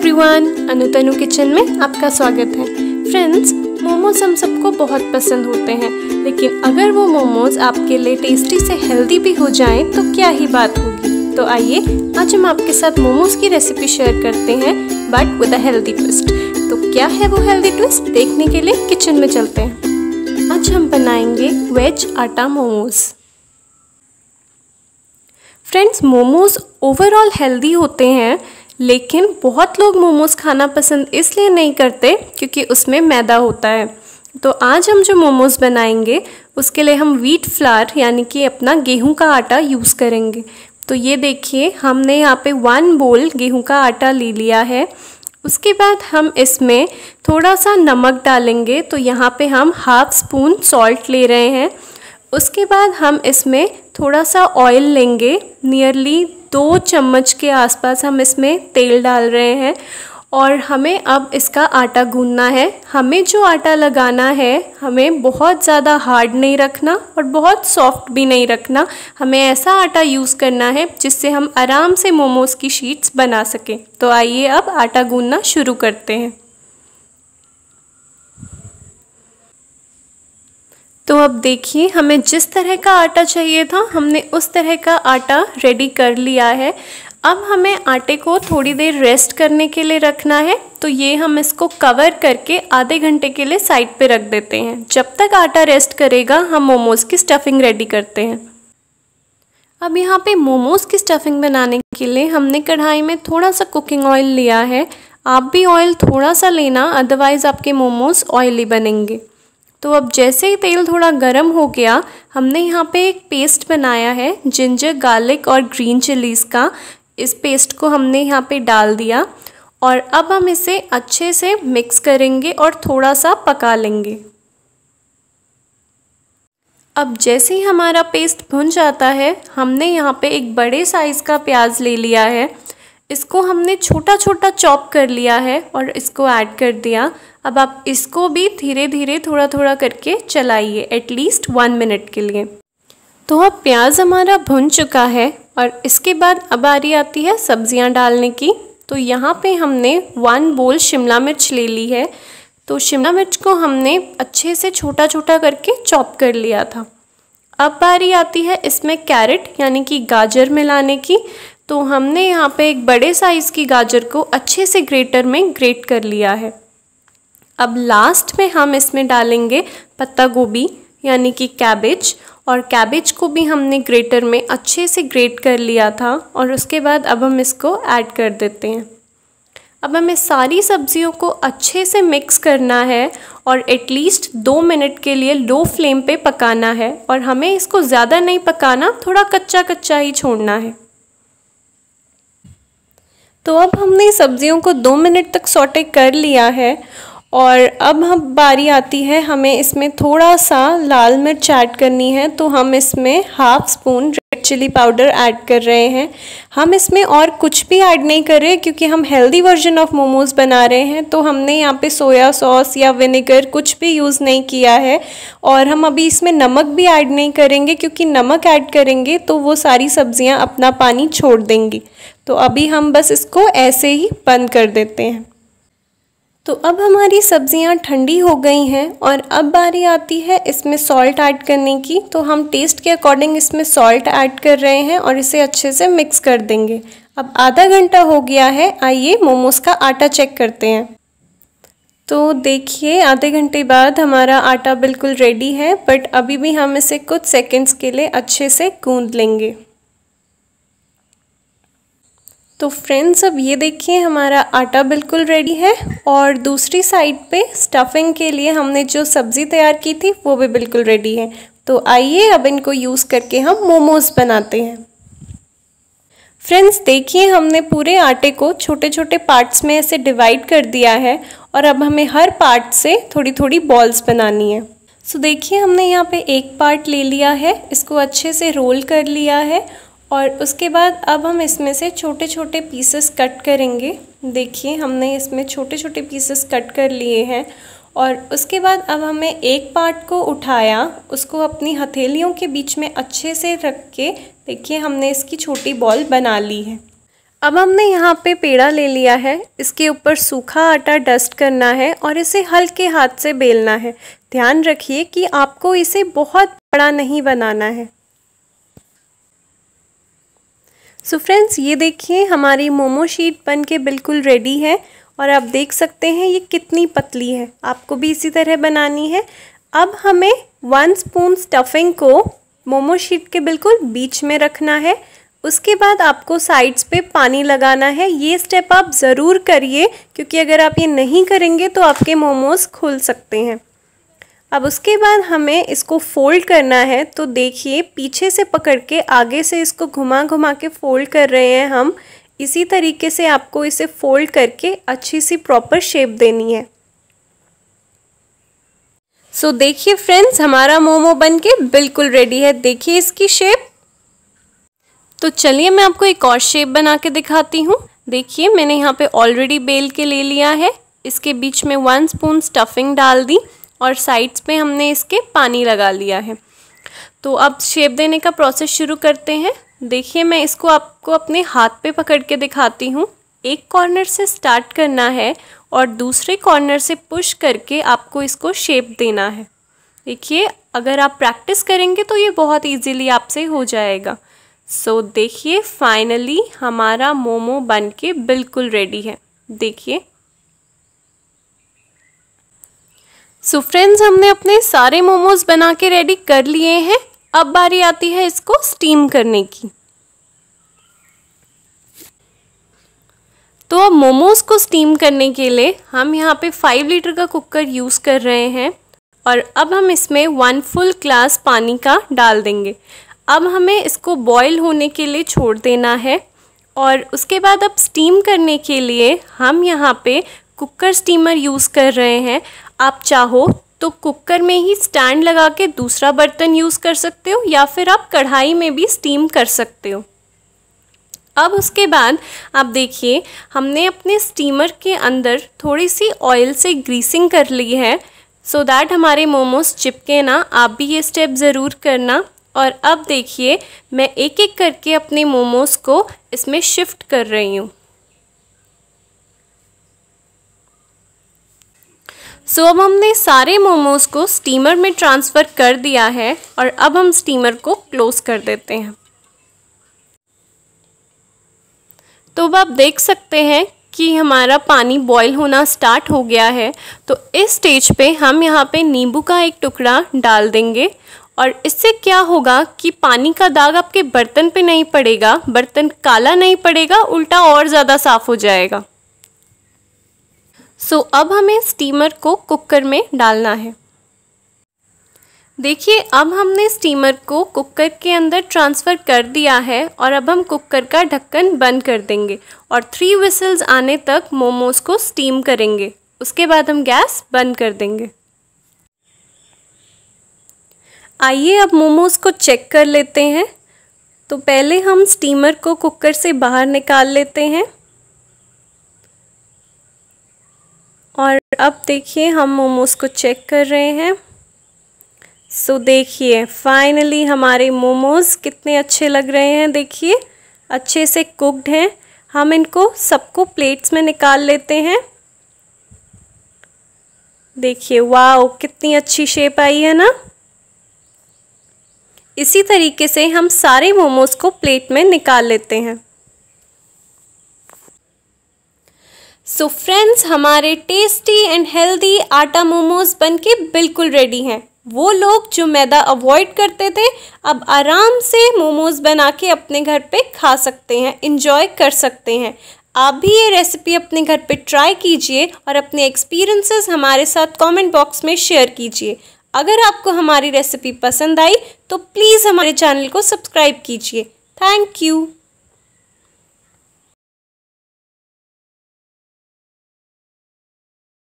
everyone अनुतनु kitchen में आपका स्वागत है फ्रेंड्स मोमोज हम सबको बहुत पसंद होते हैं लेकिन अगर वो मोमोज आपके लिए टेस्टी से हेल्दी भी हो जाएं तो क्या ही बात होगी तो आइए आज हम आपके साथ मोमोज की रेसिपी शेयर करते हैं but with a healthy twist तो क्या है वो हेल्दी ट्विस्ट देखने के लिए किचन में चलते हैं आज हम बनाएंगे वेज आटा momos friends momos overall healthy होते हैं लेकिन बहुत लोग मोमोज़ खाना पसंद इसलिए नहीं करते क्योंकि उसमें मैदा होता है तो आज हम जो मोमोज़ बनाएंगे उसके लिए हम व्हीट फ्लावर यानी कि अपना गेहूं का आटा यूज़ करेंगे तो ये देखिए हमने यहाँ पे वन बोल गेहूं का आटा ले लिया है उसके बाद हम इसमें थोड़ा सा नमक डालेंगे तो यहाँ पे हम हाफ स्पून सॉल्ट ले रहे हैं उसके बाद हम इसमें थोड़ा सा ऑयल लेंगे नियरली दो चम्मच के आसपास हम इसमें तेल डाल रहे हैं और हमें अब इसका आटा गूंदना है हमें जो आटा लगाना है हमें बहुत ज़्यादा हार्ड नहीं रखना और बहुत सॉफ्ट भी नहीं रखना हमें ऐसा आटा यूज़ करना है जिससे हम आराम से मोमोज़ की शीट्स बना सकें तो आइए अब आटा गूंदना शुरू करते हैं तो अब देखिए हमें जिस तरह का आटा चाहिए था हमने उस तरह का आटा रेडी कर लिया है अब हमें आटे को थोड़ी देर रेस्ट करने के लिए रखना है तो ये हम इसको कवर करके आधे घंटे के लिए साइड पे रख देते हैं जब तक आटा रेस्ट करेगा हम मोमोज़ की स्टफिंग रेडी करते हैं अब यहाँ पे मोमोज़ की स्टफिंग बनाने के लिए हमने कढ़ाई में थोड़ा सा कुकिंग ऑयल लिया है आप भी ऑयल थोड़ा सा लेना अदरवाइज़ आपके मोमोज़ ऑयली बनेंगे तो अब जैसे ही तेल थोड़ा गर्म हो गया हमने यहाँ पे एक पेस्ट बनाया है जिंजर गार्लिक और ग्रीन चिलीज़ का इस पेस्ट को हमने यहाँ पे डाल दिया और अब हम इसे अच्छे से मिक्स करेंगे और थोड़ा सा पका लेंगे अब जैसे ही हमारा पेस्ट भुन जाता है हमने यहाँ पे एक बड़े साइज़ का प्याज ले लिया है इसको हमने छोटा छोटा चॉप कर लिया है और इसको ऐड कर दिया अब आप इसको भी धीरे धीरे थोड़ा थोड़ा करके चलाइए एटलीस्ट वन मिनट के लिए तो अब प्याज हमारा भुन चुका है और इसके बाद अब आ रही आती है सब्जियां डालने की तो यहाँ पे हमने वन बोल शिमला मिर्च ले ली है तो शिमला मिर्च को हमने अच्छे से छोटा छोटा करके चॉप कर लिया था अब बारी आती है इसमें कैरेट यानी कि गाजर मिलाने की तो हमने यहाँ पे एक बड़े साइज़ की गाजर को अच्छे से ग्रेटर में ग्रेट कर लिया है अब लास्ट में हम इसमें डालेंगे पत्ता गोभी यानी कि कैबेज और कैबेज को भी हमने ग्रेटर में अच्छे से ग्रेट कर लिया था और उसके बाद अब हम इसको ऐड कर देते हैं अब हमें सारी सब्जियों को अच्छे से मिक्स करना है और एटलीस्ट दो मिनट के लिए लो फ्लेम पे पकाना है और हमें इसको ज़्यादा नहीं पकाना थोड़ा कच्चा कच्चा ही छोड़ना है तो अब हमने सब्जियों को दो मिनट तक सोटे कर लिया है और अब हम बारी आती है हमें इसमें थोड़ा सा लाल मिर्च ऐड करनी है तो हम इसमें half spoon red chilli powder add कर रहे हैं हम इसमें और कुछ भी ऐड नहीं कर रहे क्योंकि हम हेल्दी वर्जन ऑफ मोमोज़ बना रहे हैं तो हमने यहाँ पे सोया सॉस या विनेगर कुछ भी यूज़ नहीं किया है और हम अभी इसमें नमक भी ऐड नहीं करेंगे क्योंकि नमक ऐड करेंगे तो वो सारी सब्ज़ियाँ अपना पानी छोड़ देंगी तो अभी हम बस इसको ऐसे ही बंद कर देते हैं तो अब हमारी सब्जियां ठंडी हो गई हैं और अब बारी आती है इसमें सॉल्ट ऐड करने की तो हम टेस्ट के अकॉर्डिंग इसमें सॉल्ट ऐड कर रहे हैं और इसे अच्छे से मिक्स कर देंगे अब आधा घंटा हो गया है आइए मोमोज़ का आटा चेक करते हैं तो देखिए आधे घंटे बाद हमारा आटा बिल्कुल रेडी है बट अभी भी हम इसे कुछ सेकेंड्स के लिए अच्छे से गूंद लेंगे तो फ्रेंड्स अब ये देखिए हमारा आटा बिल्कुल रेडी है और दूसरी साइड पे स्टफिंग के लिए हमने जो सब्ज़ी तैयार की थी वो भी बिल्कुल रेडी है तो आइए अब इनको यूज़ करके हम मोमोज़ बनाते हैं फ्रेंड्स देखिए हमने पूरे आटे को छोटे छोटे पार्ट्स में ऐसे डिवाइड कर दिया है और अब हमें हर पार्ट से थोड़ी थोड़ी बॉल्स बनानी है सो देखिए हमने यहाँ पे एक पार्ट ले लिया है इसको अच्छे से रोल कर लिया है और उसके बाद अब हम इसमें से छोटे छोटे पीसेस कट करेंगे देखिए हमने इसमें छोटे छोटे पीसेस कट कर लिए हैं और उसके बाद अब हमें एक पार्ट को उठाया उसको अपनी हथेलियों के बीच में अच्छे से रख के देखिए हमने इसकी छोटी बॉल बना ली है अब हमने यहाँ पे पेड़ा ले लिया है इसके ऊपर सूखा आटा डस्ट करना है और इसे हल्के हाथ से बेलना है ध्यान रखिए कि आपको इसे बहुत बड़ा नहीं बनाना है सो so फ्रेंड्स ये देखिए हमारी मोमो शीट बन के बिल्कुल रेडी है और आप देख सकते हैं ये कितनी पतली है आपको भी इसी तरह बनानी है अब हमें वन स्पून स्टफिंग को मोमो शीट के बिल्कुल बीच में रखना है उसके बाद आपको साइड्स पे पानी लगाना है ये स्टेप आप ज़रूर करिए क्योंकि अगर आप ये नहीं करेंगे तो आपके मोमोज़ खुल सकते हैं अब उसके बाद हमें इसको फोल्ड करना है तो देखिए पीछे से पकड़ के आगे से इसको घुमा घुमा के फोल्ड कर रहे हैं हम इसी तरीके से आपको इसे फोल्ड करके अच्छी सी प्रॉपर शेप देनी है सो so, देखिए फ्रेंड्स हमारा मोमो बन के बिल्कुल रेडी है देखिए इसकी शेप तो चलिए मैं आपको एक और शेप बना के दिखाती हूँ देखिए मैंने यहाँ पे ऑलरेडी बेल के ले लिया है इसके बीच में वन स्पून स्टफिंग डाल दी और साइड्स पे हमने इसके पानी लगा लिया है तो अब शेप देने का प्रोसेस शुरू करते हैं देखिए मैं इसको आपको अपने हाथ पे पकड़ के दिखाती हूँ एक कॉर्नर से स्टार्ट करना है और दूसरे कॉर्नर से पुश करके आपको इसको शेप देना है देखिए अगर आप प्रैक्टिस करेंगे तो ये बहुत इजीली आपसे हो जाएगा सो so, देखिए फाइनली हमारा मोमो बन के बिल्कुल रेडी है देखिए सो so फ्रेंड्स हमने अपने सारे मोमोज बना के रेडी कर लिए हैं अब बारी आती है इसको स्टीम करने की तो अब मोमोज को स्टीम करने के लिए हम यहाँ पे 5 लीटर का कुकर यूज़ कर रहे हैं और अब हम इसमें वन फुल ग्लास पानी का डाल देंगे अब हमें इसको बॉईल होने के लिए छोड़ देना है और उसके बाद अब स्टीम करने के लिए हम यहाँ पे कुकर स्टीमर यूज़ कर रहे हैं आप चाहो तो कुकर में ही स्टैंड लगा के दूसरा बर्तन यूज़ कर सकते हो या फिर आप कढ़ाई में भी स्टीम कर सकते हो अब उसके बाद आप देखिए हमने अपने स्टीमर के अंदर थोड़ी सी ऑयल से ग्रीसिंग कर ली है सो so दैट हमारे मोमोज चिपके ना आप भी ये स्टेप ज़रूर करना और अब देखिए मैं एक एक करके अपने मोमोज़ को इसमें शिफ्ट कर रही हूँ सो अब हमने सारे मोमोज को स्टीमर में ट्रांसफ़र कर दिया है और अब हम स्टीमर को क्लोज़ कर देते हैं तो अब आप देख सकते हैं कि हमारा पानी बॉईल होना स्टार्ट हो गया है तो इस स्टेज पे हम यहाँ पे नींबू का एक टुकड़ा डाल देंगे और इससे क्या होगा कि पानी का दाग आपके बर्तन पे नहीं पड़ेगा बर्तन काला नहीं पड़ेगा उल्टा और ज़्यादा साफ़ हो जाएगा सो so, अब हमें स्टीमर को कुकर में डालना है देखिए अब हमने स्टीमर को कुकर के अंदर ट्रांसफ़र कर दिया है और अब हम कुकर का ढक्कन बंद कर देंगे और थ्री विसल्स आने तक मोमोज़ को स्टीम करेंगे उसके बाद हम गैस बंद कर देंगे आइए अब मोमोज़ को चेक कर लेते हैं तो पहले हम स्टीमर को कुकर से बाहर निकाल लेते हैं और अब देखिए हम मोमोज़ को चेक कर रहे हैं सो so, देखिए फाइनली हमारे मोमोज़ कितने अच्छे लग रहे हैं देखिए अच्छे से कुकड हैं हम इनको सबको प्लेट्स में निकाल लेते हैं देखिए वाओ कितनी अच्छी शेप आई है ना इसी तरीके से हम सारे मोमोज़ को प्लेट में निकाल लेते हैं सो so फ्रेंड्स हमारे टेस्टी एंड हेल्दी आटा मोमोज बनके बिल्कुल रेडी हैं वो लोग जो मैदा अवॉइड करते थे अब आराम से मोमोज बना के अपने घर पे खा सकते हैं इंजॉय कर सकते हैं आप भी ये रेसिपी अपने घर पे ट्राई कीजिए और अपने एक्सपीरियंसेस हमारे साथ कमेंट बॉक्स में शेयर कीजिए अगर आपको हमारी रेसिपी पसंद आई तो प्लीज़ हमारे चैनल को सब्सक्राइब कीजिए थैंक यू